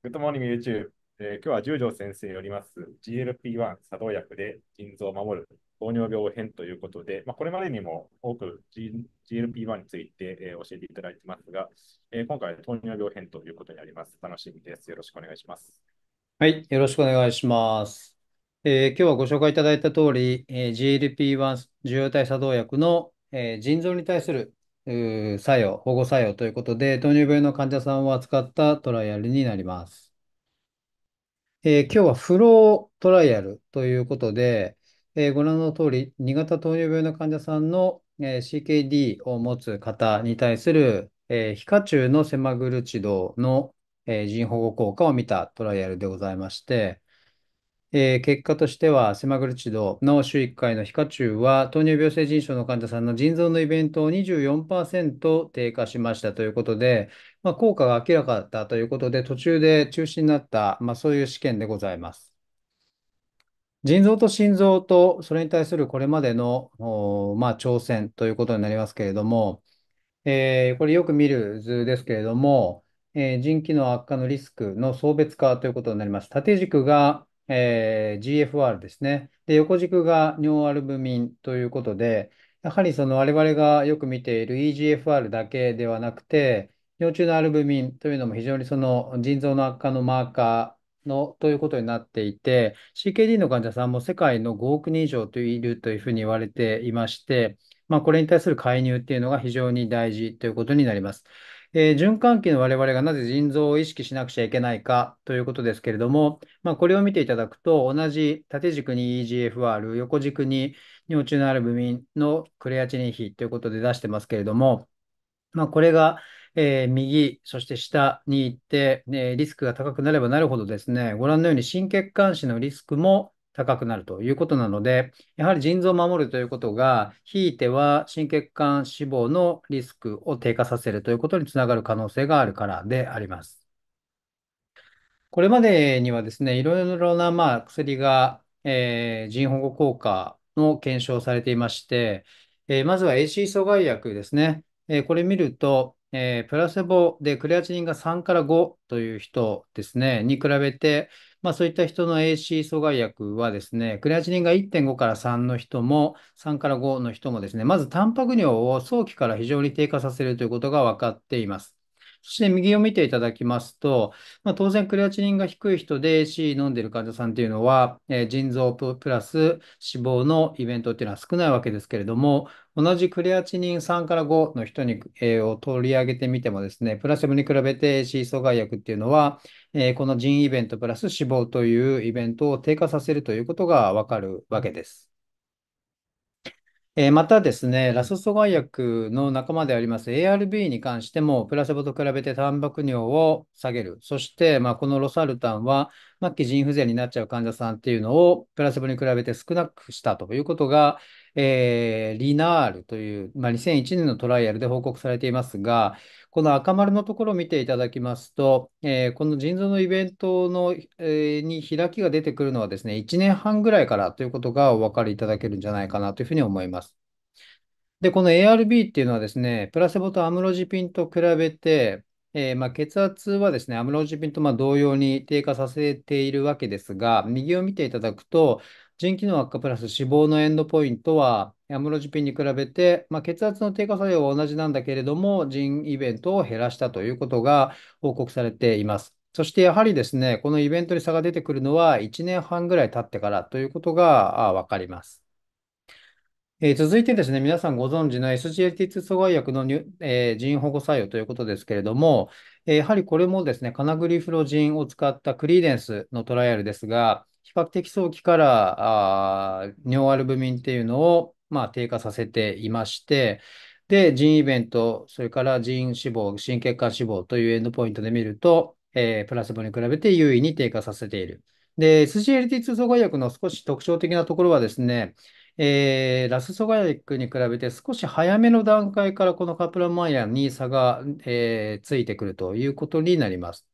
グッドモーニング YouTube、えー、今日は十条先生よります GLP-1 作動薬で腎臓を守る糖尿病編ということで、まあ、これまでにも多く GLP-1 について、えー、教えていただいてますが、えー、今回糖尿病編ということになります。楽しみです。よろしくお願いします。はい、よろしくお願いします。えー、今日はご紹介いただいた通り、えー、GLP-1 受容体作動薬の、えー、腎臓に対する作用、保護作用ということで、糖尿病の患者さんを扱ったトライアルになります。えー、今日はフロートライアルということで、えー、ご覧の通り、2型糖尿病の患者さんの、えー、CKD を持つ方に対する、えー、皮下中のセマグルチドの、えー、腎保護効果を見たトライアルでございまして、えー、結果としては、セマグルチドの週1回の皮下注は、糖尿病性腎症の患者さんの腎臓のイベントを24%低下しましたということで、まあ、効果が明らかだったということで、途中で中止になった、まあ、そういう試験でございます。腎臓と心臓と、それに対するこれまでの、まあ、挑戦ということになりますけれども、えー、これよく見る図ですけれども、え腎機能悪化のリスクの層別化ということになります。縦軸がえー、GFR ですね。で、横軸が尿アルブミンということで、やはりその我々がよく見ている EGFR だけではなくて、尿中のアルブミンというのも非常にその腎臓の悪化のマーカーのということになっていて、CKD の患者さんも世界の5億人以上といるというふうに言われていまして、まあ、これに対する介入っていうのが非常に大事ということになります。えー、循環器の我々がなぜ腎臓を意識しなくちゃいけないかということですけれども、まあ、これを見ていただくと、同じ縦軸に EGFR、横軸に尿中のアルブミンのクレアチニン比ということで出してますけれども、まあ、これが、えー、右、そして下に行って、ね、リスクが高くなればなるほどですね、ご覧のように心血管腫のリスクも高くなるということなので、やはり腎臓を守るということが、ひいては心血管死亡のリスクを低下させるということにつながる可能性があるからであります。これまでにはですね、いろいろなまあ薬が、えー、腎保護効果の検証されていまして、えー、まずは AC 阻害薬ですね。えー、これ見ると、えー、プラセボでクレアチニンが3から5という人ですね、に比べて、まあ、そういった人の AC 阻害薬はですね、クレアチニンが1.5から3の人も、3から5の人もですね、まずタンパク尿を早期から非常に低下させるということが分かっています。そして右を見ていただきますと、まあ、当然クレアチニンが低い人で AC 飲んでる患者さんというのは、えー、腎臓プラス脂肪のイベントっていうのは少ないわけですけれども、同じクレアチニン3から5の人に、えー、を取り上げてみてもですね、プラセボに比べて c 阻害薬っていうのは、えー、この腎イベントプラス死亡というイベントを低下させるということがわかるわけです。えー、またですね、ラス阻害薬の仲間であります ARB に関しても、プラセボと比べてタンパク尿を下げる。そして、まあ、このロサルタンは、末期腎不全になっちゃう患者さんっていうのを、プラセボに比べて少なくしたということが、えー、リナールという、まあ、2001年のトライアルで報告されていますが、この赤丸のところを見ていただきますと、えー、この腎臓のイベントの、えー、に開きが出てくるのはですね、1年半ぐらいからということがお分かりいただけるんじゃないかなというふうに思います。で、この ARB っていうのはですね、プラセボとアムロジピンと比べて、えー、まあ、血圧はですね、アムロジピンとま同様に低下させているわけですが、右を見ていただくと、腎機能悪化プラス脂肪のエンドポイントは、アムロジピンに比べて、まあ、血圧の低下作用は同じなんだけれども、腎イベントを減らしたということが報告されています。そしてやはりですね、このイベントに差が出てくるのは1年半ぐらい経ってからということがわかります。えー、続いてですね、皆さんご存知の SGLT2 阻害薬のに、えー、腎保護作用ということですけれども、えー、やはりこれもですね、カナグリフロジンを使ったクリーデンスのトライアルですが、比較的早期からあ尿アルブミンっていうのを、まあ、低下させていまして、で、腎イベント、それから腎脂肪、心血管脂肪というエンドポイントで見ると、えー、プラスボに比べて優位に低下させている。で、SGLT2 阻害薬の少し特徴的なところはですね、えー、ラス阻害薬に比べて少し早めの段階からこのカプラマイヤーに差が、えー、ついてくるということになります。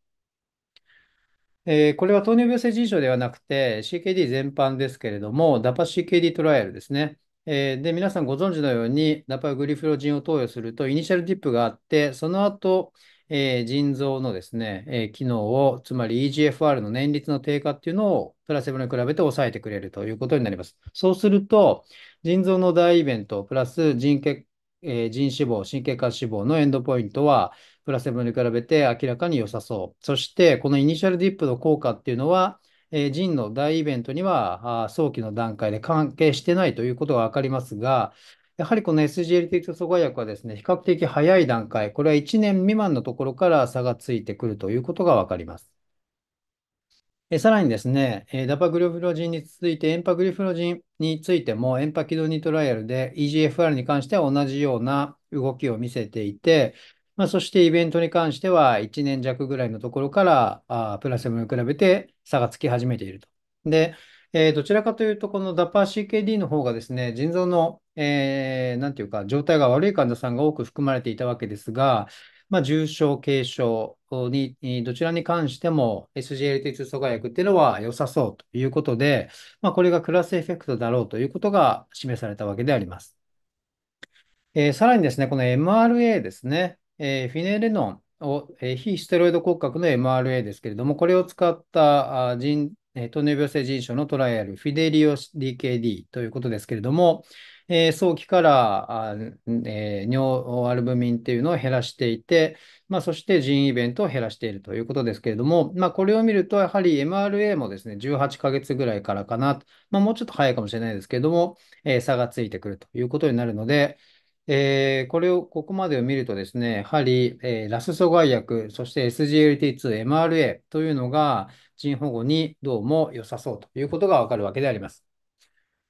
えーこれは糖尿病性腎症ではなくて、CKD 全般ですけれども、DAPA-CKD トライアルですね。えーで、皆さんご存知のように、ダパグリフロジンを投与すると、イニシャルディップがあって、その後、えー腎臓のですね、えー機能を、つまり EGFR の年率の低下っていうのを、プラセボに比べて抑えてくれるということになります。そうすると、腎臓の大イベント、プラス腎えー腎脂肪、神経下脂肪のエンドポイントは、プラセボに比べて明らかに良さそう。そして、このイニシャルディップの効果っていうのは、えー、ジの大イベントには早期の段階で関係してないということが分かりますが、やはりこの SGLT2 阻害薬はですね、比較的早い段階、これは1年未満のところから差がついてくるということが分かります。えさらにですね、えダパグリフロジンに続いてエンパグリフロジンについても、エンパキドニトライアルで EGFR に関しては同じような動きを見せていて、まあ、そしてイベントに関しては1年弱ぐらいのところからあプラセボに比べて差がつき始めていると。で、えー、どちらかというと、この DAPA-CKD の方がですね、腎臓の、えー、なんていうか、状態が悪い患者さんが多く含まれていたわけですが、まあ、重症、軽症に、どちらに関しても SGLT2 阻害薬っていうのは良さそうということで、まあ、これがクラスエフェクトだろうということが示されたわけであります。えー、さらにですね、この MRA ですね。えー、フィネレノンを、えー、非ステロイド骨格の MRA ですけれども、これを使ったあえー、糖尿病性腎症のトライアル、フィデリオ DKD ということですけれども、えー、早期からあ、えー、尿アルブミンっていうのを減らしていて、まあ、そして腎イベントを減らしているということですけれども、まあ、これを見ると、やはり MRA もですね、18ヶ月ぐらいからかな、まあ、もうちょっと早いかもしれないですけれども、えー、差がついてくるということになるので、えーこれを、ここまでを見るとですね、やはり、えーラス阻害薬、そして SGLT2、MRA というのが、腎保護にどうも良さそうということがわかるわけであります。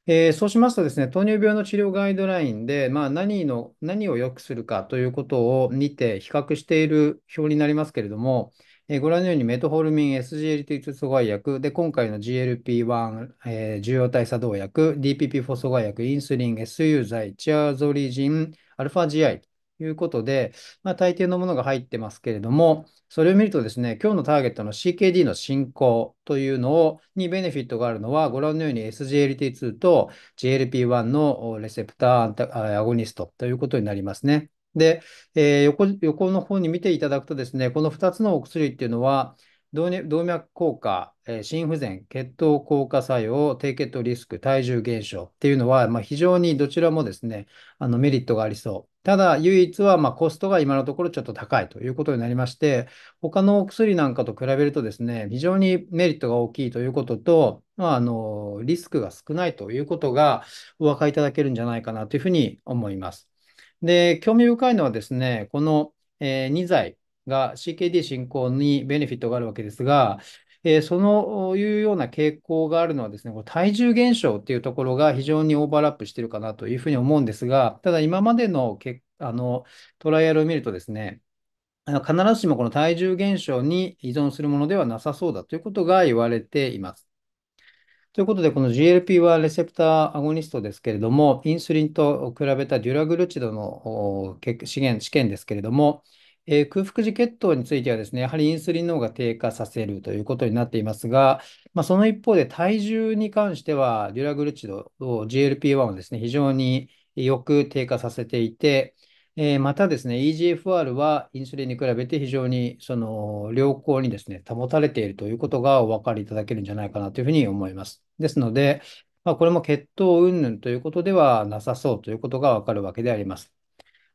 えーそうしますとですね、糖尿病の治療ガイドラインで、まあ、何の、何を良くするかということを見て比較している表になりますけれども、えー、ご覧のようにメトホルミン SGLT2 阻害薬、で、今回の GLP1、えー、重要体作動薬、DPP4 阻害薬、インスリン、SU 剤、チアゾリジン、アルファ GI ということで、まあ、大抵のものが入ってますけれども、それを見るとですね、今日のターゲットの CKD の進行というのをにベネフィットがあるのは、ご覧のように SGLT2 と GLP1 のレセプターアゴニストということになりますね。で、えー、横、横の方に見ていただくとですね、この2つのお薬っていうのは、動脈硬化、え心不全、血糖硬化作用、低血糖リスク、体重減少っていうのは、まあ、非常にどちらもですね、あのメリットがありそう。ただ、唯一はまあコストが今のところちょっと高いということになりまして、他のお薬なんかと比べるとですね、非常にメリットが大きいということと、まあ、あのリスクが少ないということがお分かりいただけるんじゃないかなというふうに思います。で、興味深いのはですね、この、えー、2剤が CKD 進行にベネフィットがあるわけですが、えー、そのいうような傾向があるのはですね、こ体重減少っていうところが非常にオーバーラップしてるかなというふうに思うんですが、ただ今までのけあのトライアルを見るとですね、必ずしもこの体重減少に依存するものではなさそうだということが言われています。ということで、この GLP はレセプターアゴニストですけれども、インスリンと比べたデュラグルチドの資源試験ですけれども、えー、空腹時血糖についてはですね、やはりインスリンの方が低下させるということになっていますが、まあ、その一方で体重に関しては、デュラグルチドを GLP-1 をですね、非常によく低下させていて、えまたですね、EGFR はインスリンに比べて非常にその良好にですね、保たれているということがお分かりいただけるんじゃないかなというふうに思います。ですので、まあ、これも血糖云々ということではなさそうということがわかるわけであります。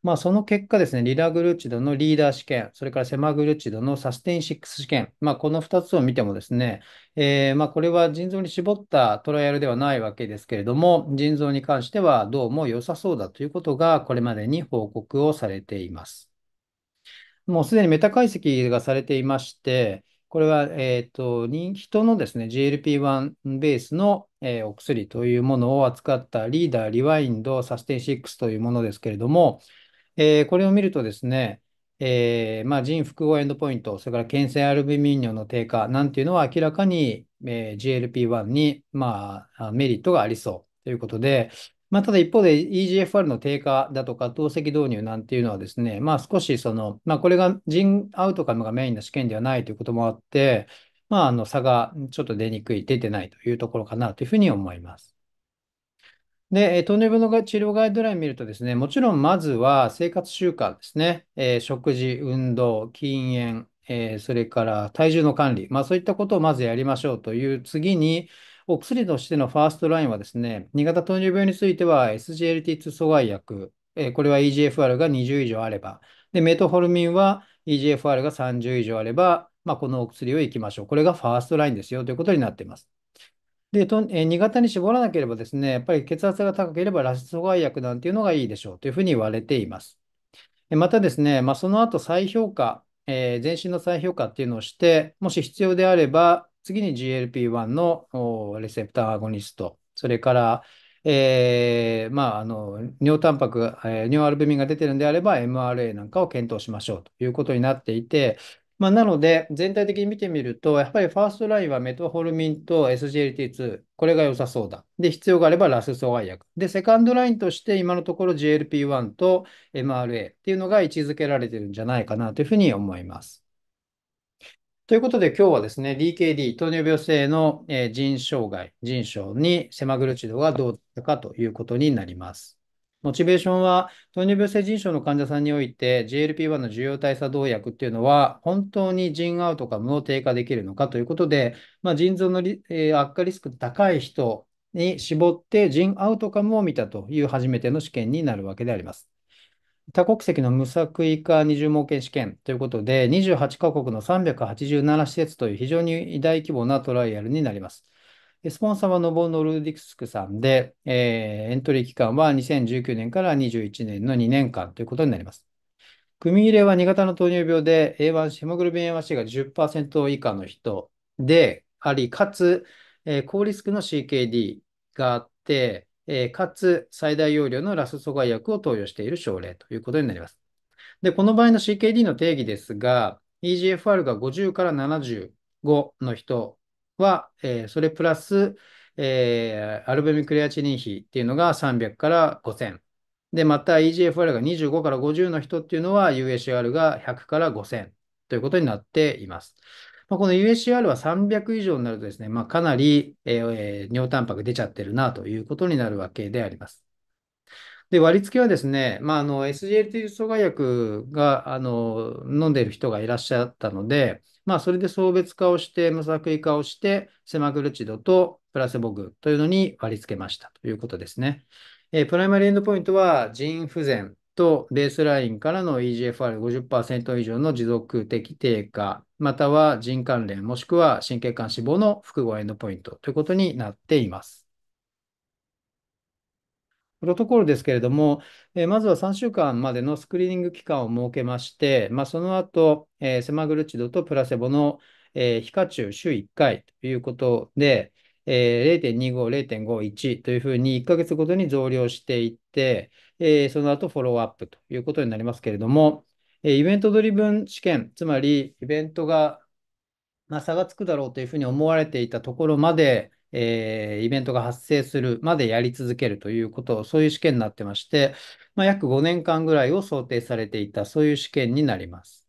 まあ、その結果ですね、リラグルチドのリーダー試験、それからセマグルチドのサステイン6試験、まあ、この2つを見てもですね、えー、まあ、これは腎臓に絞ったトライアルではないわけですけれども、腎臓に関してはどうも良さそうだということが、これまでに報告をされています。もうすでにメタ解析がされていまして、これは、えっ、と、人のですね、GLP-1 ベースの、えー、お薬というものを扱ったリーダー、リワインド、サステイン6というものですけれども、えー、これを見るとですね、えー、まあ、腎複合エンドポイント、それから検腺アルビミン量の低下なんていうのは明らかに、えー、GLP-1 に、まあ、メリットがありそうということで、まあ、ただ一方で EGFR の低下だとか透析導入なんていうのはですね、まあ、少しその、まあ、これが腎アウトカムがメインの試験ではないということもあって、まあ、あの差がちょっと出にくい、出てないというところかなというふうに思います。で、糖尿病の治療ガイドライン見るとですね、もちろんまずは生活習慣ですね、えー、食事、運動、禁煙、えー、それから体重の管理、まあ、そういったことをまずやりましょうという次に、お薬としてのファーストラインはですね、2型糖尿病については SGLT2 阻害薬、えー、これは EGFR が20以上あれば、で、メトホルミンは EGFR が30以上あれば、まあ、このお薬をいきましょう。これがファーストラインですよということになっています。で、と、えー、2型に絞らなければですね、やっぱり血圧が高ければラス阻害薬なんていうのがいいでしょうというふうに言われています。またですね、まあ、その後再評価、えー、全身の再評価っていうのをして、もし必要であれば、次に GLP-1 のレセプターアゴニスト、それから、えーまあ、あの尿タンパク、えー、尿アルブミンが出てるんであれば MRA なんかを検討しましょうということになっていて、まあ、なので、全体的に見てみると、やっぱりファーストラインはメトホルミンと SGLT2、これが良さそうだ。で、必要があればラス阻害薬。で、セカンドラインとして今のところ GLP1 と MRA っていうのが位置づけられてるんじゃないかなというふうに思います。ということで、今日はですね、DKD、糖尿病性の腎障害、腎症にセマグルチドがどうだったかということになります。モチベーションは、糖尿病性腎症の患者さんにおいて、GLP-1 の受容体作動薬っていうのは、本当に腎アウトカムを低下できるのかということで、まあ、腎臓のえー、悪化リスク高い人に絞って腎アウトカムを見たという初めての試験になるわけであります。多国籍の無作為化二重盲検試験ということで、28カ国の387施設という非常に大規模なトライアルになります。スポンサーはノボノルディクスクさんで、えー、エントリー期間は2019年から21年の2年間ということになります。組み入れは2型の糖尿病で A1C、ヘモグルビン A1C が10%以下の人であり、かつ、えー、高リスクの CKD があって、えー、かつ最大容量のラス阻害薬を投与している症例ということになります。で、この場合の CKD の定義ですが、EGFR が50から75の人は、えー、それプラス、えー、アルブミクレアチニン比っていうのが300から5000。で、また EGFR が25から50の人っていうのは UACR が100から5000ということになっています。まあ、この UACR は300以上になるとですね、まあ、かなり、えー、尿タンパク出ちゃってるなということになるわけであります。で、割り付けはですね、まあ、の、SGLT 阻害薬が、あの、飲んでいる人がいらっしゃったので、まあ、それで送別化をして、無作為化をして、セマグルチドとプラセボグというのに割り付けましたということですね。えー、プライマリーエンドポイントは、腎不全とベースラインからの EGFR50% 以上の持続的低下、または腎関連、もしくは神経管死亡の複合エンドポイントということになっています。プロトコルですけれども、えー、まずは3週間までのスクリーニング期間を設けまして、まあ、その後、えー、セマグルチドとプラセボの、えー、皮下中週1回ということで、えー、0.25、0.51というふうに1ヶ月ごとに増量していって、えー、その後フォローアップということになりますけれども、えー、イベントドリブン試験、つまりイベントが、まあ、差がつくだろうというふうに思われていたところまで、えー、イベントが発生するまでやり続けるということ、そういう試験になってまして、まあ、約5年間ぐらいを想定されていた、そういう試験になります。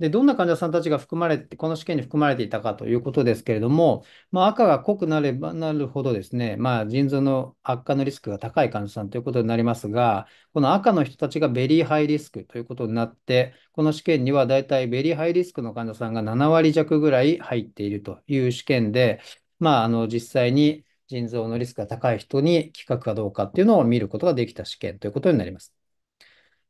で、どんな患者さんたちが含まれて、この試験に含まれていたかということですけれども、まあ、赤が濃くなればなるほどですね、まあ、腎臓の悪化のリスクが高い患者さんということになりますが、この赤の人たちがベリーハイリスクということになって、この試験にはだいたいベリーハイリスクの患者さんが7割弱ぐらい入っているという試験で、まあ、あの、実際に腎臓のリスクが高い人に効くかどうかっていうのを見ることができた試験ということになります。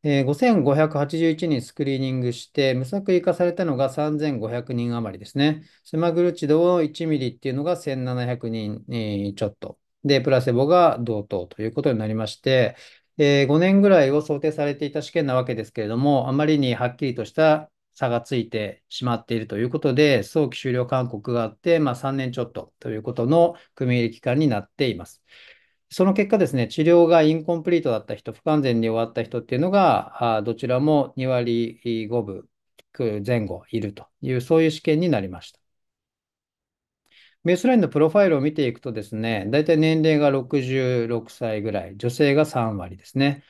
えー、5581人スクリーニングして、無作為化されたのが3500人余りですね。スマグルチドを1ミリっていうのが1700人、えー、ちょっと。で、プラセボが同等ということになりまして、えー、5年ぐらいを想定されていた試験なわけですけれども、あまりにはっきりとした差がついてしまっているということで、早期終了勧告があって、まあ、3年ちょっとということの組入期間になっています。その結果ですね、治療がインコンプリートだった人、不完全に終わった人っていうのが、あどちらも2割5分前後いるという、そういう試験になりました。ベースラインのプロファイルを見ていくとですね、大体年齢が66歳ぐらい、女性が3割ですね。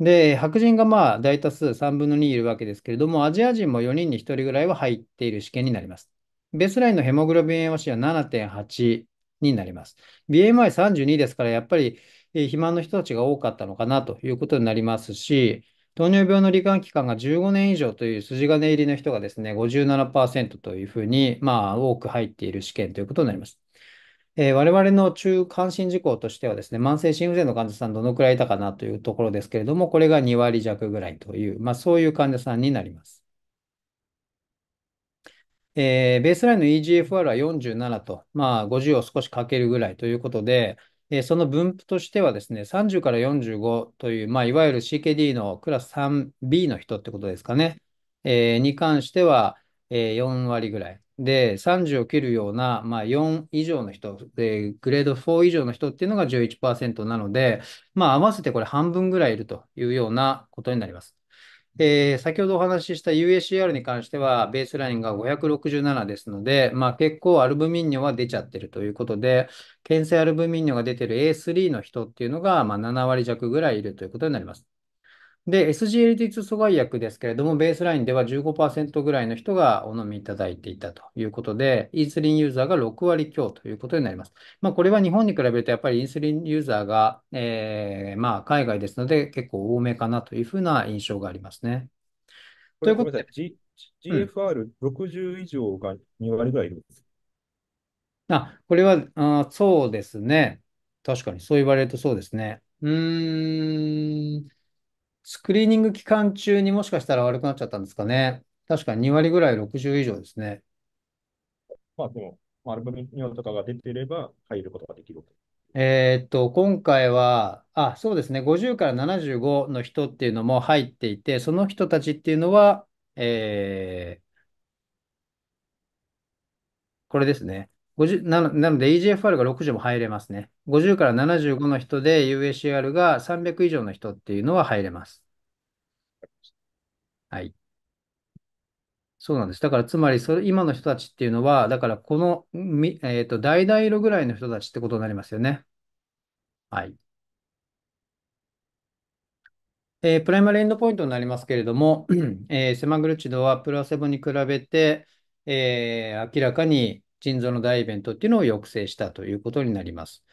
で、白人がまあ大多数3分の2いるわけですけれども、アジア人も4人に1人ぐらいは入っている試験になります。ベースラインのヘモグロビン A1C は7.8になります。BMI32 ですから、やっぱり肥満の人たちが多かったのかなということになりますし、糖尿病の罹患期間が15年以上という筋金入りの人がですね、57%というふうに、まあ、多く入っている試験ということになります。えー、我々の中関心事項としてはですね、慢性心不全の患者さんどのくらいいたかなというところですけれども、これが2割弱ぐらいという、まあ、そういう患者さんになります。えー、ベースラインの EGFR は47と、まあ、50を少しかけるぐらいということで、えー、その分布としてはですね、30から45という、まあ、いわゆる CKD のクラス 3B の人ってことですかね、えー、に関しては、えー、4割ぐらい。で、30を切るような、まあ、4以上の人、えー、グレード4以上の人っていうのが11%なので、まあ、合わせてこれ半分ぐらいいるというようなことになります。えー、先ほどお話しした UACR に関しては、ベースラインが567ですので、まあ、結構アルブミンニョは出ちゃってるということで、検性アルブミンニョが出てる A3 の人っていうのが、まあ、7割弱ぐらいいるということになります。で、SGLT2 阻害薬ですけれども、ベースラインでは15%ぐらいの人がお飲みいただいていたということで、インスリンユーザーが6割強ということになります。まあ、これは日本に比べると、やっぱりインスリンユーザーが、えー、まあ、海外ですので、結構多めかなというふうな印象がありますね。ということで、G、f r 6 0以上が2割ぐらいいるんです、うん、あ、これは、あ、そうですね。確かに、そう言われるとそうですね。うーん。スクリーニング期間中にもしかしたら悪くなっちゃったんですかね。確かに2割ぐらい60以上ですね。まあでも、アルブミンとかが出ていれば入ることができる。えーっと、今回は、あ、そうですね、50から75の人っていうのも入っていて、その人たちっていうのは、えー、これですね。50なの、なので EGFR が60も入れますね。50から75の人で UACR が300以上の人っていうのは入れます。はい。そうなんです。だから、つまりそれ、今の人たちっていうのは、だから、この、みえっ、ー、と、大々色ぐらいの人たちってことになりますよね。はい。えー、プライマリエンドポイントになりますけれども、えー、セマグルチドはプラセボに比べて、えー、明らかに腎臓の大イベントっていうのを抑制したということになります。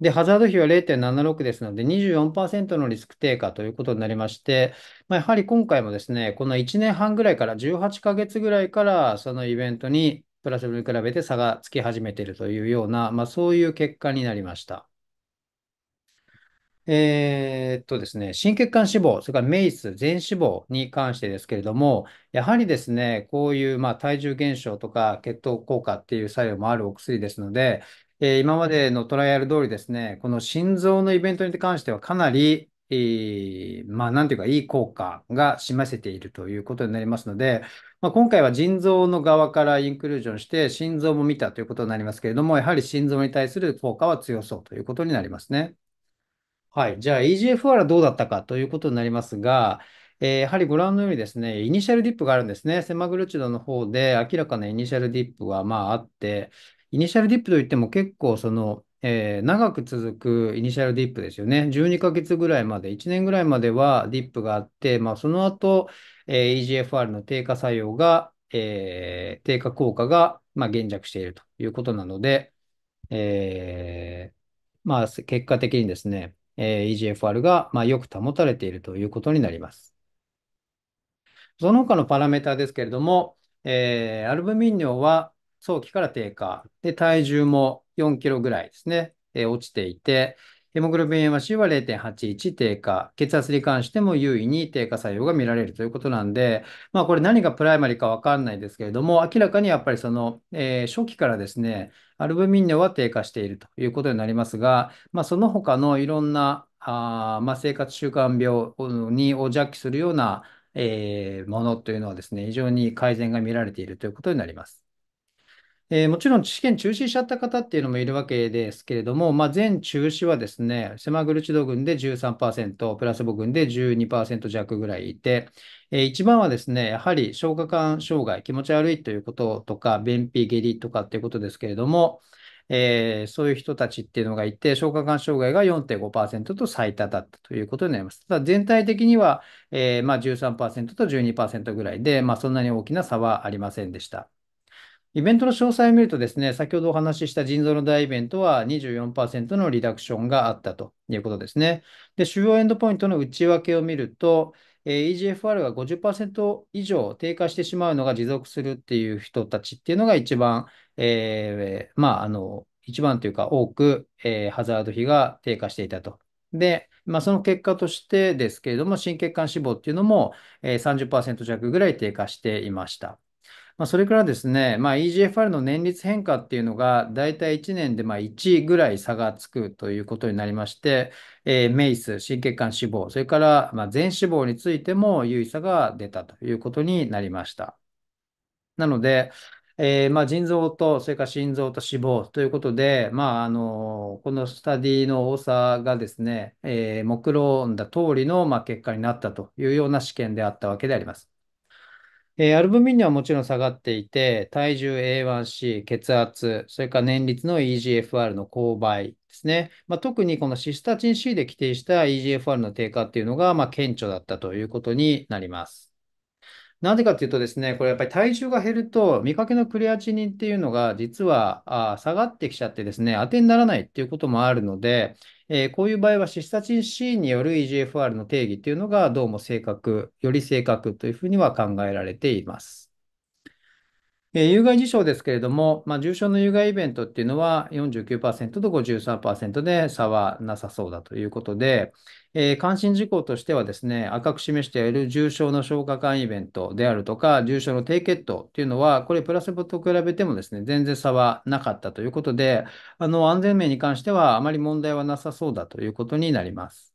で、ハザード比は0.76ですので、24%のリスク低下ということになりまして、まあ、やはり今回もですね、この1年半ぐらいから、18ヶ月ぐらいから、そのイベントにプラスに比べて差がつき始めているというような、まあ、そういう結果になりました。えー、っとですね、心血管脂肪、それからメイス、全脂肪に関してですけれども、やはりですね、こういうまあ体重減少とか血糖効果っていう作用もあるお薬ですので、えー、今までのトライアル通りですね、この心臓のイベントに関してはかなり、えー、まあ、なんていうか、いい効果が示せているということになりますので、まあ、今回は腎臓の側からインクルージョンして、心臓も見たということになりますけれども、やはり心臓に対する効果は強そうということになりますね。はい。じゃあ EGFR はどうだったかということになりますが、えーやはりご覧のようにですね、イニシャルディップがあるんですね。セマグルチドの方で明らかなイニシャルディップがまああって、イニシャルディップといっても結構その、えー長く続くイニシャルディップですよね。12ヶ月ぐらいまで、1年ぐらいまではディップがあって、まあその後、えー EGFR の低下作用が、えー低下効果が、まあ、減弱しているということなので、えーまあ結果的にですね、え EGFR が、まあ、よく保たれているということになります。その他のパラメーターですけれども、えー、アルブミン量は早期から低下、で、体重も4キロぐらいですね、えー、落ちていて、ヘモグロビン A1C は0.81低下、血圧に関しても優位に低下作用が見られるということなんで、まあ、これ何がプライマリかわかんないですけれども、明らかにやっぱりその、えー、初期からですね、アルブミン量は低下しているということになりますが、まあ、その他のいろんなあ、まあ、生活習慣病にを弱気するような、えー、ものというのはですね、非常に改善が見られているということになります。えー、もちろん試験中止しちゃった方っていうのもいるわけですけれども、まあ、全中止はですね、狭マチド群で13%、プラセボ群で12%弱ぐらいいて、えー、一番はですね、やはり消化管障害、気持ち悪いということとか、便秘、下痢とかっていうことですけれども、えー、そういう人たちっていうのがいて、消化管障害が4.5%と最多だったということになります。ただ全体的には、えー、まあ、13%と12%ぐらいで、まあ、そんなに大きな差はありませんでした。イベントの詳細を見るとですね、先ほどお話しした腎臓の大イベントは24%のリダクションがあったということですね。で、主要エンドポイントの内訳を見ると、EGFR が50%以上低下してしまうのが持続するっていう人たちっていうのが一番、えー、まあ、あの、一番というか多く、えー、ハザード比が低下していたと。で、まあ、その結果としてですけれども、心血管死亡っていうのも、えー、30%弱ぐらい低下していました。まあ、それからですね、まあ、EGFR の年率変化っていうのが、大体1年でまあ1ぐらい差がつくということになりまして、えー、メイス、心血管死亡、それからまあ全死亡についても有意差が出たということになりました。なので、えー、まあ、腎臓と、それから心臓と脂肪ということで、まあ、あのこのスタディの多さがですね、えー、目論んだ通りの、まあ、結果になったというような試験であったわけであります。えアルブミンにはもちろん下がっていて、体重 A1C、血圧、それから年率の EGFR の勾配ですね。まあ、特にこのシスタチン C で規定した EGFR の低下っていうのが、まあ、顕著だったということになります。なぜかというとですね、これやっぱり体重が減ると、見かけのクレアチニンっていうのが実はあ下がってきちゃってですね、当てにならないっていうこともあるので、えー、こういう場合はシスタチン C による EGFR の定義っていうのがどうも正確、より正確というふうには考えられています。えー、有害事象ですけれども、まあ、重症の有害イベントっていうのは49%と53%で差はなさそうだということで、えー、関心事項としてはですね、赤く示している重症の消化管イベントであるとか、重症の低血糖というのは、これプラセボと比べてもですね、全然差はなかったということで、あの、安全面に関してはあまり問題はなさそうだということになります。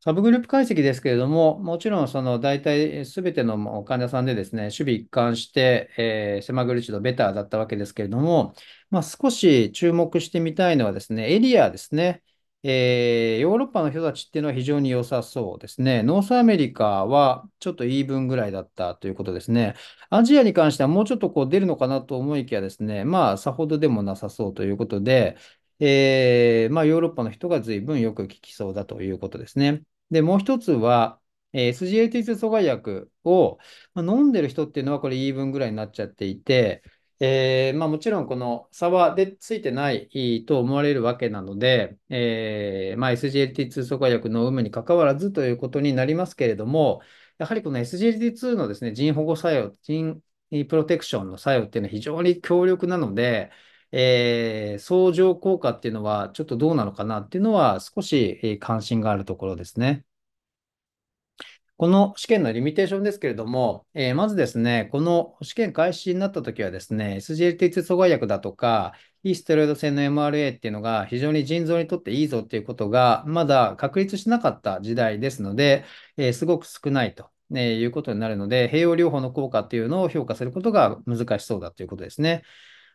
サブグループ解析ですけれども、もちろんその大体すべての患者さんでですね、守備一貫して、えー、狭苦し度ベターだったわけですけれども、まあ、少し注目してみたいのはですね、エリアですね。えー、ヨーロッパの人たちっていうのは非常に良さそうですね。ノースアメリカはちょっと言い分ぐらいだったということですね。アジアに関してはもうちょっとこう出るのかなと思いきやですね、まあさほどでもなさそうということで、えー、まあヨーロッパの人が随分よく聞きそうだということですね。で、もう一つは、えー、SGLT2 阻害薬を、まあ、飲んでる人っていうのはこれ言い分ぐらいになっちゃっていて、えー、まあ、もちろんこの差はでついてないと思われるわけなので、えー、まあ、SGLT2 阻害薬の有無にかかわらずということになりますけれども、やはりこの SGLT2 のですね、腎保護作用、腎プロテクションの作用っていうのは非常に強力なので、えー、相乗効果っていうのはちょっとどうなのかなっていうのは少し関心があるところですね。この試験のリミテーションですけれども、えー、まずですね、この試験開始になったときはですね、SGLT2 阻害薬だとか、e ステロイド性の MRA っていうのが非常に腎臓にとっていいぞっていうことが、まだ確立しなかった時代ですので、えー、すごく少ないと。いうことになるので、併用療法の効果っていうのを評価することが難しそうだということですね。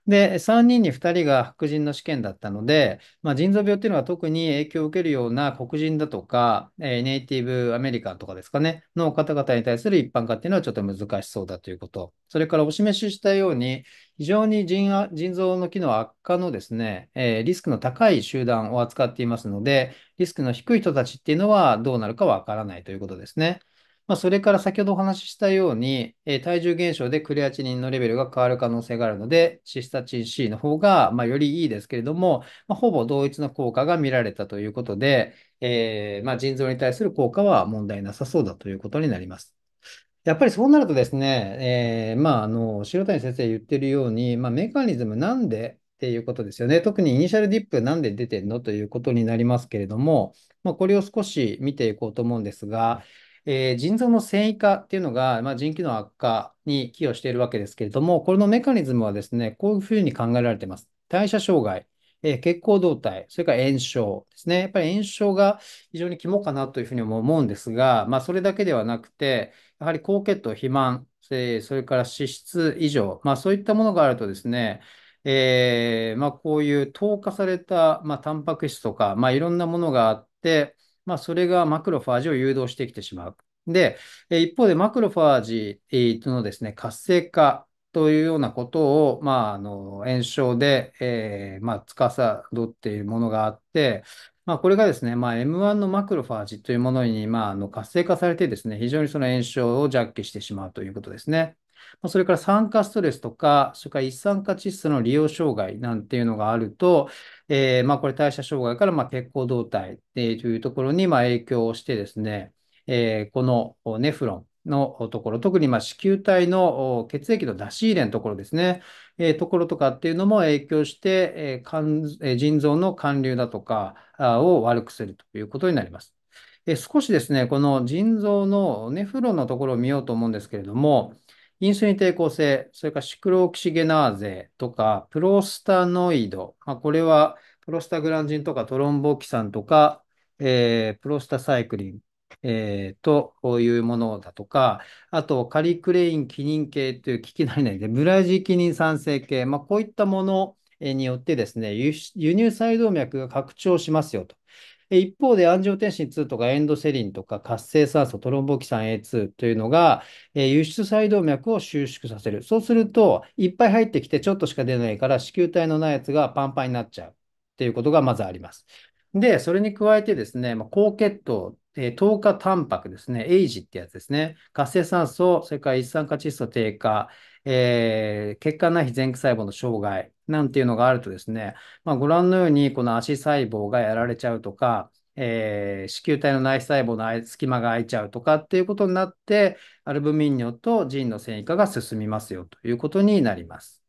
で、3人に2人が白人の試験だったので、まあ、腎臓病っていうのは特に影響を受けるような黒人だとか、えー、ネイティブアメリカンとかですかね、の方々に対する一般化っていうのはちょっと難しそうだということ。それからお示ししたように、非常に腎腎臓の機能悪化のですね、えー、リスクの高い集団を扱っていますので、リスクの低い人たちっていうのはどうなるかわからないということですね。まあ、それから先ほどお話ししたように、えー、体重減少でクレアチニンのレベルが変わる可能性があるので、シスタチン C の方が、まあ、よりいいですけれども、まあ、ほぼ同一の効果が見られたということで、えー、まあ、腎臓に対する効果は問題なさそうだということになります。やっぱりそうなるとですね、えー、まあ、あの、白谷先生言ってるように、まあ、メカニズムなんでっていうことですよね。特にイニシャルディップなんで出てんのということになりますけれども、まあ、これを少し見ていこうと思うんですが、えー、腎臓の線維化っていうのが、まあ、腎機能悪化に寄与しているわけですけれども、これのメカニズムはですね、こういうふうに考えられています。代謝障害、えー、血行動態、それから炎症ですね。やっぱり炎症が非常に肝かなというふうにも思うんですが、まあ、それだけではなくて、やはり高血糖、肥満、それから脂質異常、まあ、そういったものがあるとですね、えーまあ、こういう透過された、まあ、タンパク質とか、まあ、いろんなものがあって、まあ、それがマクロファージを誘導してきてしまう。で、一方でマクロファージのですね、活性化というようなことを、まあ、あの、炎症で、えー、まあ、司っているものがあって、まあ、これがですね、まあ、M1 のマクロファージというものに、まあ、あの活性化されてですね、非常にその炎症をジャッキしてしまうということですね。まそれから酸化ストレスとか、それから一酸化窒素の利用障害なんていうのがあると、えー、まあ、これ代謝障害からまあ血行動態、えー、というところにまあ影響してですね、えー、このネフロン、のところ、特にまあ子宮体の血液の出し入れのところですね、えー、ところとかっていうのも影響して、えーえー、腎臓の還流だとかを悪くするということになります。え少しですね、この腎臓のネフロンのところを見ようと思うんですけれども、インスリン抵抗性、それからシクロオキシゲナーゼとか、プロスタノイド、まあ、これはプロスタグランジンとかトロンボキサンとか、えー、プロスタサイクリン、えー、というものだとか、あとカリクレインキニン系という聞き慣れないで、ブラジキニン酸性系、まあ、こういったものによってですね、輸入細動脈が拡張しますよと。一方で、アンジオテン2とかエンドセリンとか活性酸素、トロンボキサン A2 というのが、輸出細動脈を収縮させる。そうすると、いっぱい入ってきてちょっとしか出ないから、子宮体のないやつがパンパンになっちゃうっていうことがまずあります。で、それに加えてですね、まあ、高血糖、えー、糖化タンパクですね、エイジってやつですね、活性酸素、それから一酸化窒素低下、えー、血管内皮前駆細胞の障害なんていうのがあるとですね、まあ、ご覧のように、この足細胞がやられちゃうとか、えー、子宮体の内皮細胞の隙間が空いちゃうとかっていうことになって、アルブミン尿と腎の線維化が進みますよということになります。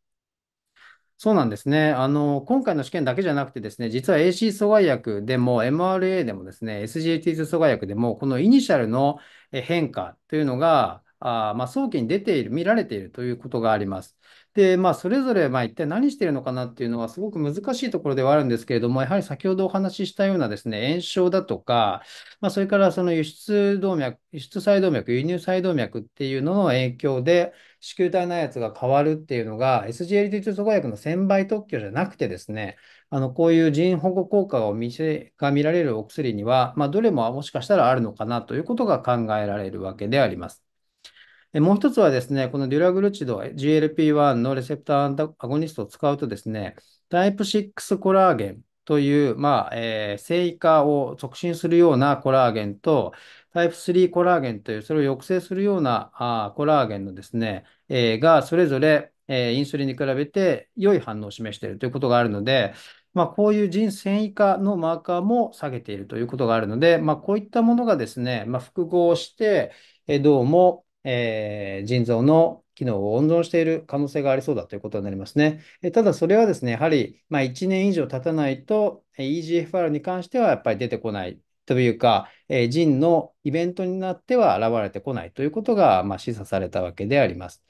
そうなんですね。あの、今回の試験だけじゃなくてですね、実は AC 阻害薬でも MRA でもですね、s g t 2阻害薬でも、このイニシャルの変化というのが、あまあ、早期に出ている、見られているということがあります。で、まあ、それぞれ、まあ、一体何しているのかなっていうのは、すごく難しいところではあるんですけれども、やはり先ほどお話ししたようなですね、炎症だとか、まあ、それからその輸出動脈、輸出細動脈、輸入細動脈っていうのの影響で、子宮体内圧が変わるっていうのが、SGLT2 阻害薬の1000倍特許じゃなくてですね、あの、こういう腎保護効果を見せ、が見られるお薬には、まあ、どれももしかしたらあるのかなということが考えられるわけであります。もう一つはですね、このデュラグルチド、GLP-1 のレセプターアゴニストを使うとですね、タイプ6コラーゲンという、まあ、えー、生化を促進するようなコラーゲンと、タイプ3コラーゲンという、それを抑制するようなあコラーゲンのですね、えー、が、それぞれ、えー、インスリンに比べて良い反応を示しているということがあるので、まあ、こういう腎繊維化のマーカーも下げているということがあるので、まあ、こういったものがですね、まあ、複合して、どうもえー、腎臓の機能を温存している可能性がありそうだということになりますね。えただ、それはですね、やはり、まあ、1年以上経たないと、EGFR に関してはやっぱり出てこないというか、えー、腎のイベントになっては現れてこないということが、まあ、示唆されたわけであります。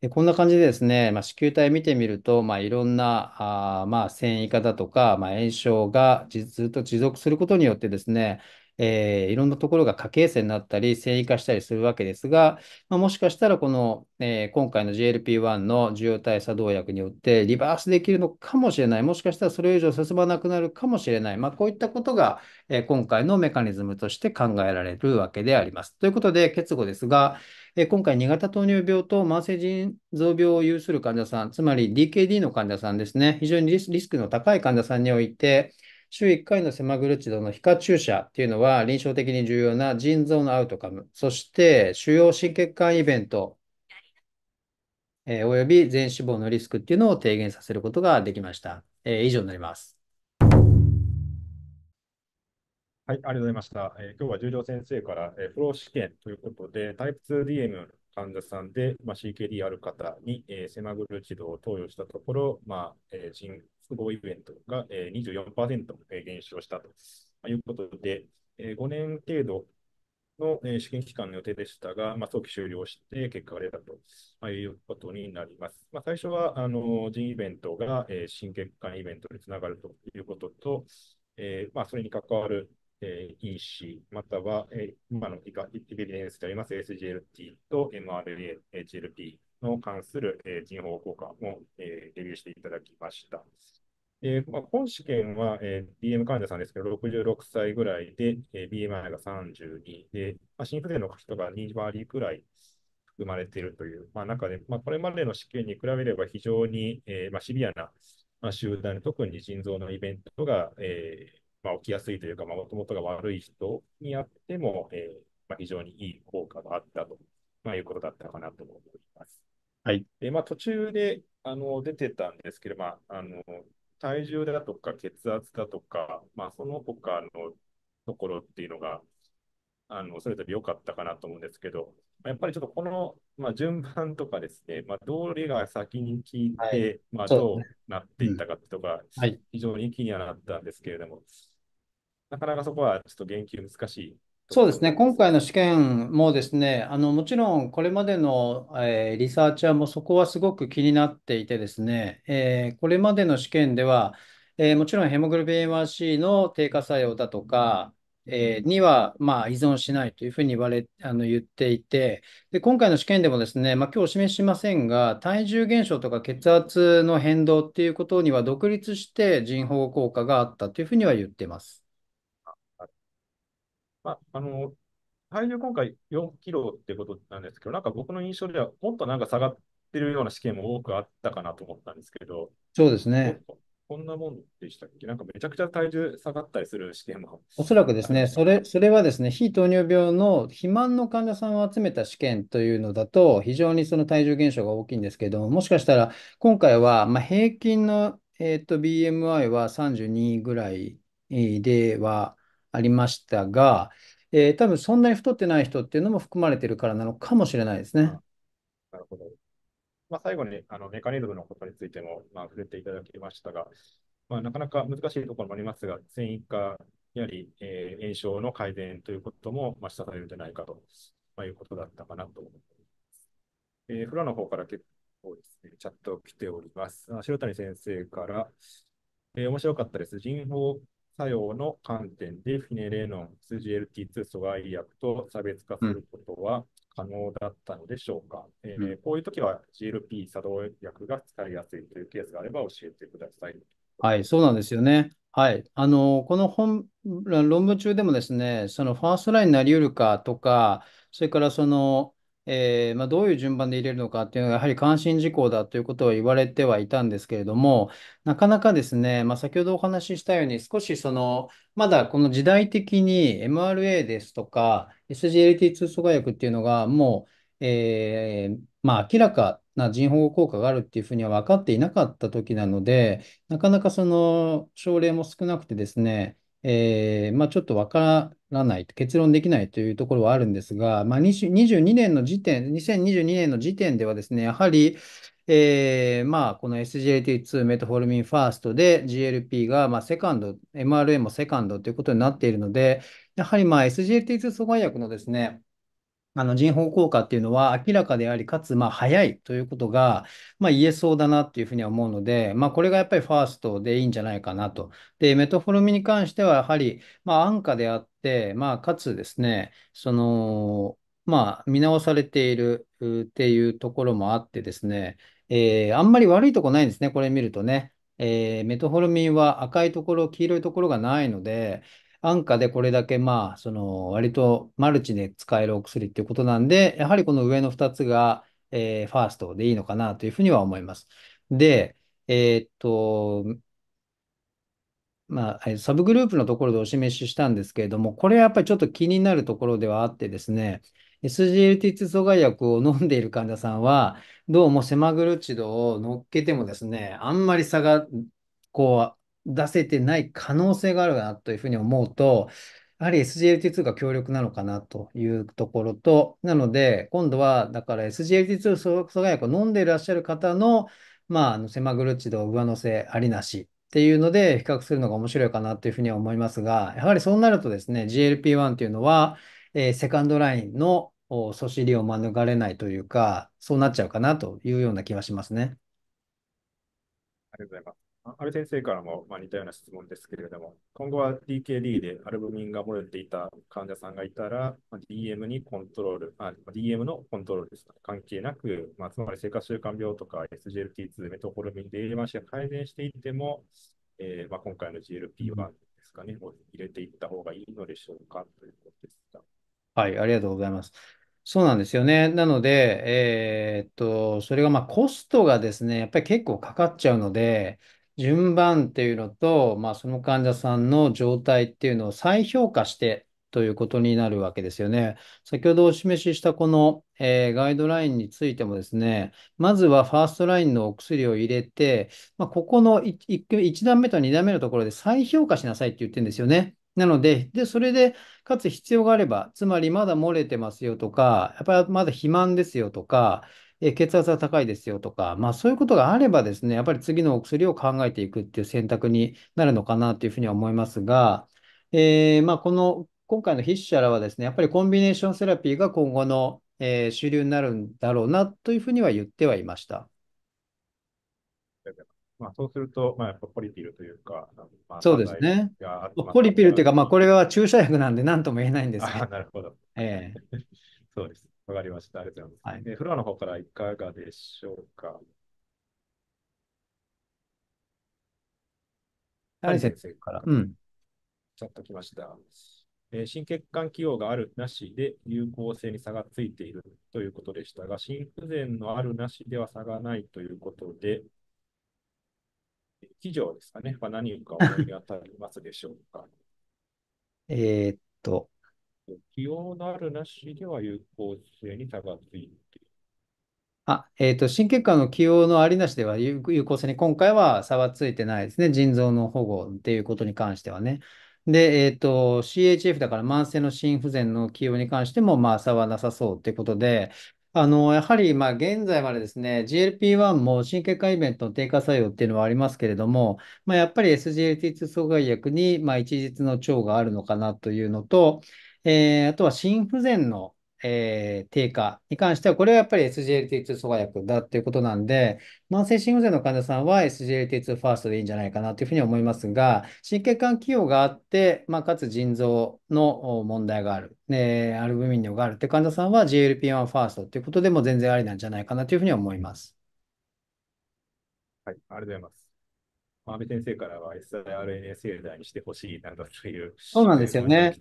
でこんな感じでですね、まあ、子宮体見てみると、まあ、いろんなあ、まあ、繊維化だとか、まあ、炎症がずっと持続することによってですね、えー、いろんなところが家計性になったり、正義化したりするわけですが、まあ、もしかしたらこの、えー、今回の GLP-1 の受容体作動薬によってリバースできるのかもしれない。もしかしたらそれ以上進まなくなるかもしれない。まあ、こういったことが、えー、今回のメカニズムとして考えられるわけであります。ということで、結合ですが、え今回、2型糖尿病と慢性腎臓病を有する患者さん、つまり DKD の患者さんですね、非常にリスクの高い患者さんにおいて、週1回のセマグルチドの皮下注射っていうのは臨床的に重要な腎臓のアウトカム、そして主要心血管イベント、えー、および全死亡のリスクっていうのを低減させることができました。えー、以上になります。はい、ありがとうございました。えー、今日は十条先生から、えー、フロー試験ということで、タイプ 2DM 患者さんで、まあ、CKD ある方に、えー、セマグルチドを投与したところ、まあえー、人複合イベントが、えー、24%減少したということで、えー、5年程度の、えー、試験期間の予定でしたが、まあ、早期終了して結果が出たと、まあ、いうことになります。まあ、最初はあの腎イベントが、えー、心血管イベントにつながるということと、えーまあ、それに関わるえー、EC、または、えー、今のエビエンスであります SGLT と mRNA、GLP の関する、えー、人報効果も、えー、レビューしていただきました。えーまあ、本試験は、えー、BM 患者さんですけど、66歳ぐらいで、えー、BMI が32で、まあ、心不全の人が2割くらい含まれているという、まあ、中で、まあ、これまでの試験に比べれば非常に、えーまあ、シビアな、まあ、集団で、特に腎臓のイベントが、えーまあ、起きやすいというか、まあ、もとが悪い人にあっても、えー、まあ、非常にいい効果があったと、まあ、いうことだったかなと思います。はい。で、まあ、途中で、あの、出てたんですけど、まあ、あの、体重だとか血圧だとか、まあ、その他のところっていうのが、あの、それぞれ良かったかなと思うんですけど、やっぱりちょっとこの、まあ、順番とかですね、まあ、どれが先に効いて、はい、まあ、どうなっていったかとか、はい、非常に気にはなったんですけれども、なかなかそこはちょっと言及難しい。そうですね、今回の試験もですね、あのもちろんこれまでの、えー、リサーチャーもそこはすごく気になっていてですね、えー、これまでの試験では、えー、もちろんヘモグロビン A1C の低下作用だとか、えには、まあ、依存しないというふうに言われあの言っていてで、今回の試験でもですね、まあ、今日お示ししませんが、体重減少とか血圧の変動っていうことには独立して人保護効果があったというふうには言っています。まあ、あの、体重今回4キロってことなんですけど、なんか僕の印象ではもっとなんか下がってるような試験も多くあったかなと思ったんですけど、そうですね。こんなもんでしたっけなんかめちゃくちゃ体重下がったりする試験も。おそらくですね、それ、それはですね、非糖尿病の肥満の患者さんを集めた試験というのだと、非常にその体重減少が大きいんですけども、もしかしたら今回は、まあ、平均の、えー、と BMI は32ぐらいでは、ありましたが、えー、多分そんなに太ってない人っていうのも含まれてるからなのかもしれないですね。なるほど。まあ、最後にあのメカニズムのことについても、まあ、触れていただきましたが、まあ、なかなか難しいところもありますが、繊維化、やはり、えー、炎症の改善ということも、まあ、示唆されるんじゃないかと、まあ、いうことだったかなと思います。えー、フアの方から結構ですね、チャット来ております。あ白谷先生から、えー、面白かったです。人法作用の観点でフィネレノンス GLT2 阻害薬と差別化することは可能だったのでしょうか、うん、えー、こういう時は GLP 作動薬が使いやすいというケースがあれば教えてください。はい、そうなんですよね。はい。あの、この本、論文中でもですね、そのファーストラインになりうるかとか、それからその、えー、まあ、どういう順番で入れるのかっていうのがやはり関心事項だということは言われてはいたんですけれども、なかなかですね、まあ、先ほどお話ししたように少しその、まだこの時代的に MRA ですとか SGLT2 阻害薬っていうのがもう、えー、まあ、明らかな人保護効果があるっていうふうには分かっていなかった時なので、なかなかその症例も少なくてですね、えー、まあ、ちょっとわからない、結論できないというところはあるんですが、まあ、22年の時点、2022年の時点ではですね、やはり、えーまあ、この SGLT2 メトホルミンファーストで GLP が、まあ、セカンド、MRA もセカンドということになっているので、やはり、SGLT2 阻害薬のですね、あの人工効果っていうのは明らかであり、かつ、まあ、早いということが、まあ、言えそうだなっていうふうには思うので、まあ、これがやっぱりファーストでいいんじゃないかなと。で、メトフォルミンに関しては、やはり、まあ、安価であって、まあ、かつですね、その、まあ、見直されているっていうところもあってですね、えー、あんまり悪いとこないんですね、これ見るとね。えー、メトホルミンは赤いところ、黄色いところがないので、安価でこれだけ、まあ、その、割とマルチで使えるお薬っていうことなんで、やはりこの上の2つが、えー、ファーストでいいのかなというふうには思います。で、えー、っと、まあ、サブグループのところでお示ししたんですけれども、これはやっぱりちょっと気になるところではあってですね、SGLT2 阻害薬を飲んでいる患者さんは、どうもセマグルチドを乗っけてもですね、あんまり差がこう、出せてない可能性があるなというふうに思うと、やはり SGLT2 が強力なのかなというところと、なので、今度は、だから SGLT2 阻害薬を飲んでいらっしゃる方の、まあ、あのセマグルチド上乗せありなしっていうので比較するのが面白いかなというふうには思いますが、やはりそうなるとですね、GLP-1 というのは、えー、セカンドラインの阻止利を免れないというか、そうなっちゃうかなというような気はしますね。ありがとうございます。ある先生からもまあ似たような質問ですけれども、今後は DKD でアルブミンが漏れていた患者さんがいたら、まあ、DM にコントロール、DM のコントロールです、ね、関係なく、まあ、つまり生活習慣病とか SGLT2、メトホルミンで栄養が改善していても、えーまあ、今回の GLP-1 ですかね、を入れていった方がいいのでしょうかということですが。はい、ありがとうございます。そうなんですよね。なので、えー、っと、それがまあコストがですね、やっぱり結構かかっちゃうので、順番っていうのと、まあ、その患者さんの状態っていうのを再評価してということになるわけですよね。先ほどお示ししたこの、えー、ガイドラインについてもですね、まずはファーストラインのお薬を入れて、まあ、ここの 1, 1段目と2段目のところで再評価しなさいって言ってるんですよね。なので、で、それで、かつ必要があれば、つまりまだ漏れてますよとか、やっぱりまだ肥満ですよとか、え血圧が高いですよとか、まあ、そういうことがあればですね、やっぱり次のお薬を考えていくっていう選択になるのかなというふうには思いますが、えー、まあ、この今回の筆者らはですね、やっぱりコンビネーションセラピーが今後の、えー、主流になるんだろうなというふうには言ってはいました。まあ、そうすると、まあ、やっぱポリピルというか、まあ、そうですね。ポリピルというか、まあ、これは注射薬なんで何とも言えないんですが、なるほど。ええ そうですわかりました。ありがとうございます。はい、フロアの方からいかがでしょうか。はい、先生から。うん。ちょっと来ました。えー、心血管起用があるなしで有効性に差がついているということでしたが、心不全のあるなしでは差がないということで、以上ですかね、何か思い当たりますでしょうか。えっと、と、温用のあるなしでは有効性に差がついている。あ、えっ、ー、と、心血管の起用のありなしでは有効性に今回は差はついてないですね。腎臓の保護っていうことに関してはね。で、えっ、ー、と、CHF だから慢性の心不全の起用に関しても、まあ、差はなさそうってことで、あの、やはり、まあ、現在までですね、GLP-1 も心血管イベントの低下作用っていうのはありますけれども、まあ、やっぱり SGLT2 阻害薬に、まあ、一日の腸があるのかなというのと、えー、あとは心不全の、えー、低下に関しては、これはやっぱり SGLT2 阻害薬だということなんで、慢性心不全の患者さんは SGLT2 ファーストでいいんじゃないかなというふうに思いますが、心血管器用があって、まあ、かつ腎臓の問題がある、えー、アルブミン量があるという患者さんは GLP1 ファーストということでも全然ありなんじゃないかなというふうに思います。はい、ありがとうございます。安部先生からは siRNA 製剤にしてほしいなどという。そうなんですよね。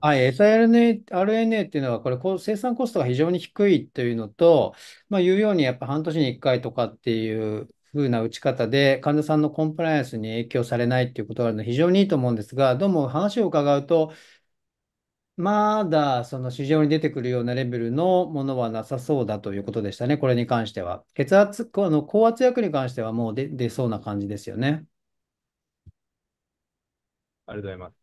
はい、siRNA っていうのは、これこう、生産コストが非常に低いというのと、まあ、言うように、やっぱ半年に1回とかっていう風な打ち方で、患者さんのコンプライアンスに影響されないっていうことがあるので、非常にいいと思うんですが、どうも話を伺うと、まだその市場に出てくるようなレベルのものはなさそうだということでしたね、これに関しては。血圧、あの高圧薬に関してはもう出出そうな感じですよね。ありがとうございます。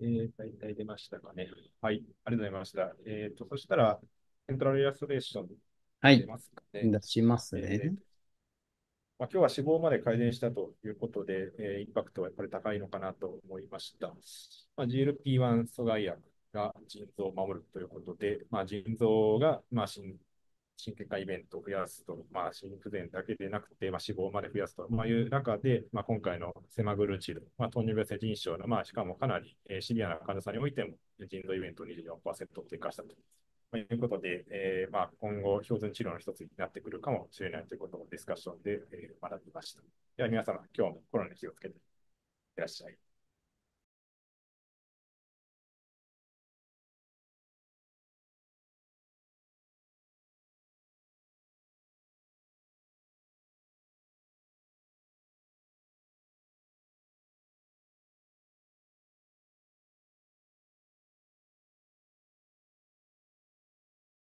えー、大体出ましたかね。はい、ありがとうございました。えっ、ー、と、そしたら、セントラルイラストレーション、はい、出しますね。えーまあ、今日は死亡まで改善したということで、えー、インパクトはやっぱり高いのかなと思いました。まあ、GLP-1 阻害薬が腎臓を守るということで、まあ、腎臓が、まあ、心心血管イベントを増やすと、まあ、心不全だけでなくて、まあ、死亡まで増やすと、まあ、いう中で、まあ、今回のセマグルチル、まあ、糖尿病性腎症の、まあ、しかもかなり、えー、シビアな患者さんにおいても、腎臓イベント24%低下したと。まいうことで、えーまあ、今後、標準治療の一つになってくるかもしれないということをディスカッションで、えー、学びました。では皆様、今日もコロナに気をつけていらっしゃい。